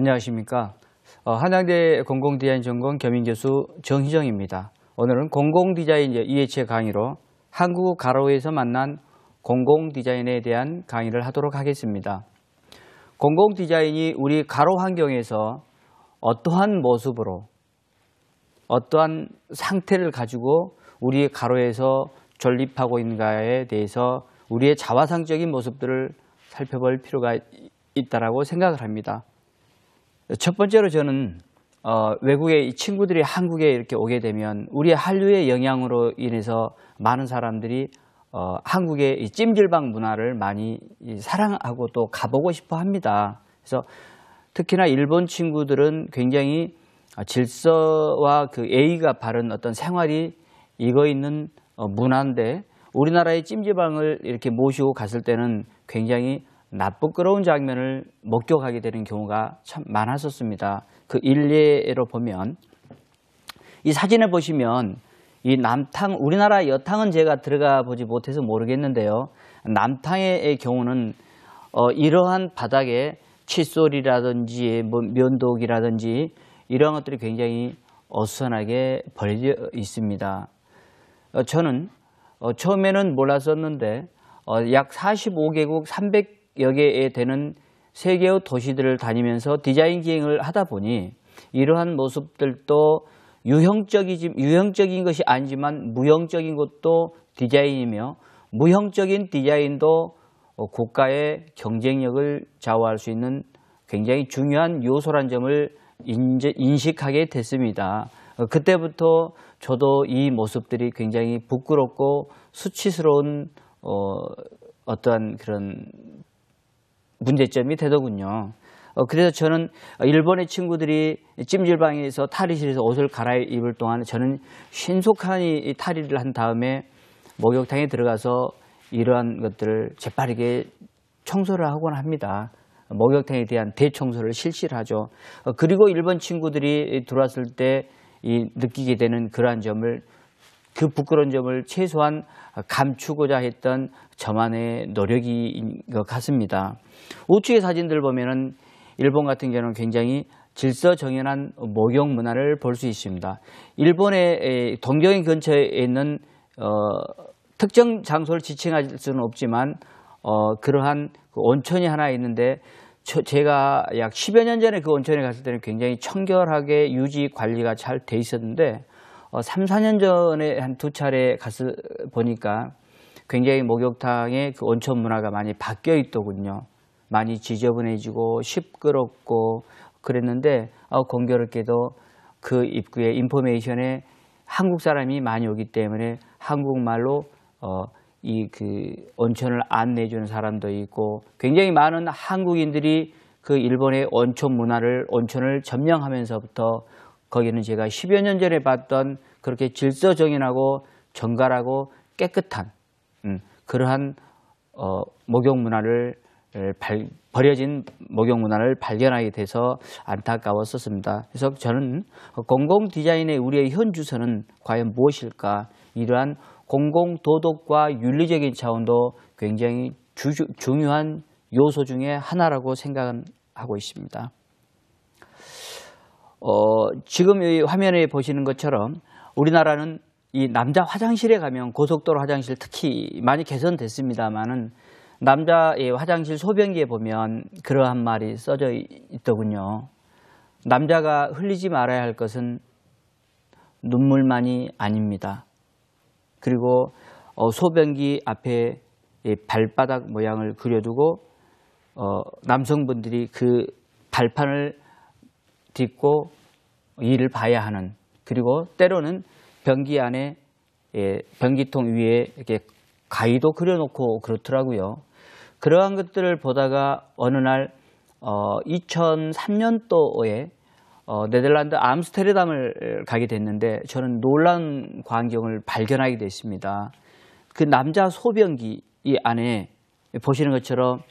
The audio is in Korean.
안녕하십니까. 어, 한양대 공공디자인 전공 겸임교수 정희정입니다. 오늘은 공공디자인 EH의 강의로 한국 가로에서 만난 공공디자인에 대한 강의를 하도록 하겠습니다. 공공디자인이 우리 가로 환경에서 어떠한 모습으로 어떠한 상태를 가지고 우리 가로에서 존립하고 있는가에 대해서 우리의 자화상적인 모습들을 살펴볼 필요가 있다고 생각을 합니다. 첫 번째로 저는 어, 외국의 친구들이 한국에 이렇게 오게 되면 우리 한류의 영향으로 인해서 많은 사람들이 어, 한국의 이 찜질방 문화를 많이 이 사랑하고 또 가보고 싶어 합니다. 그래서 특히나 일본 친구들은 굉장히 질서와 그 예의가 바른 어떤 생활이 익어 있는 어, 문화인데 우리나라의 찜질방을 이렇게 모시고 갔을 때는 굉장히 나쁘끄러운 장면을 목격하게 되는 경우가 참 많았었습니다. 그 일례로 보면 이 사진을 보시면 이 남탕 우리나라 여탕은 제가 들어가 보지 못해서 모르겠는데요. 남탕의 경우는 어, 이러한 바닥에 칫솔이라든지 뭐 면도기라든지 이러한 것들이 굉장히 어수선하게 벌려 있습니다. 어, 저는 어, 처음에는 몰랐었는데 어, 약 45개국 300개 여기에 되는 세계의 도시들을 다니면서 디자인 기행을 하다 보니 이러한 모습들도 유형적이지, 유형적인 것이 아니지만 무형적인 것도 디자인이며 무형적인 디자인도 어, 국가의 경쟁력을 좌우할 수 있는 굉장히 중요한 요소란 점을 인식하게 됐습니다. 어, 그때부터 저도 이 모습들이 굉장히 부끄럽고 수치스러운 어, 어떠한 그런 문제점이 되더군요. 어, 그래서 저는 일본의 친구들이 찜질방에서 탈의실에서 옷을 갈아입을 동안 저는 신속하니 탈의를 한 다음에 목욕탕에 들어가서 이러한 것들을 재빠르게 청소를 하곤 합니다. 목욕탕에 대한 대청소를 실시를 하죠. 어, 그리고 일본 친구들이 들어왔을 때 느끼게 되는 그러한 점을 그 부끄러운 점을 최소한 감추고자 했던 저만의 노력인 것 같습니다. 우측의 사진들 보면은 일본 같은 경우는 굉장히 질서 정연한 목욕 문화를 볼 수 있습니다. 일본의 동경인 근처에 있는 어, 특정 장소를 지칭할 수는 없지만 어, 그러한 그 온천이 하나 있는데 제가 약 10여 년 전에 그 온천에 갔을 때는 굉장히 청결하게 유지 관리가 잘 돼 있었는데 어, 3, 4년 전에 한 두 차례 가서 보니까 굉장히 목욕탕의 그 온천 문화가 많이 바뀌어 있더군요. 많이 지저분해지고 시끄럽고 그랬는데 어, 공교롭게도 그 입구에 인포메이션에 한국 사람이 많이 오기 때문에 한국말로 어, 이 그 온천을 안내주는 사람도 있고 굉장히 많은 한국인들이 그 일본의 온천 문화를 온천을 점령하면서부터 거기는 제가 10여 년 전에 봤던 그렇게 질서 정연하고 정갈하고 깨끗한 음, 그러한 어, 목욕 문화를 발, 버려진 목욕 문화를 발견하게 돼서 안타까웠었습니다. 그래서 저는 공공 디자인의 우리의 현 주소는 과연 무엇일까? 이러한 공공 도덕과 윤리적인 차원도 굉장히 주, 중요한 요소 중에 하나라고 생각하고 있습니다. 어, 지금 이 화면에 보시는 것처럼 우리나라는 이 남자 화장실에 가면 고속도로 화장실 특히 많이 개선됐습니다만은 남자의 화장실 소변기에 보면 그러한 말이 써져 있더군요. 남자가 흘리지 말아야 할 것은 눈물만이 아닙니다. 그리고 어, 소변기 앞에 발바닥 모양을 그려두고 어, 남성분들이 그 발판을 딛고 일을 봐야 하는 그리고 때로는 변기 안에 예, 변기통 위에 이렇게 가위도 그려놓고 그렇더라고요. 그러한 것들을 보다가 어느 날 어, 2003년도에 어, 네덜란드 암스테르담을 가게 됐는데 저는 놀란 광경을 발견하게 됐습니다. 그 남자 소변기 이 안에 보시는 것처럼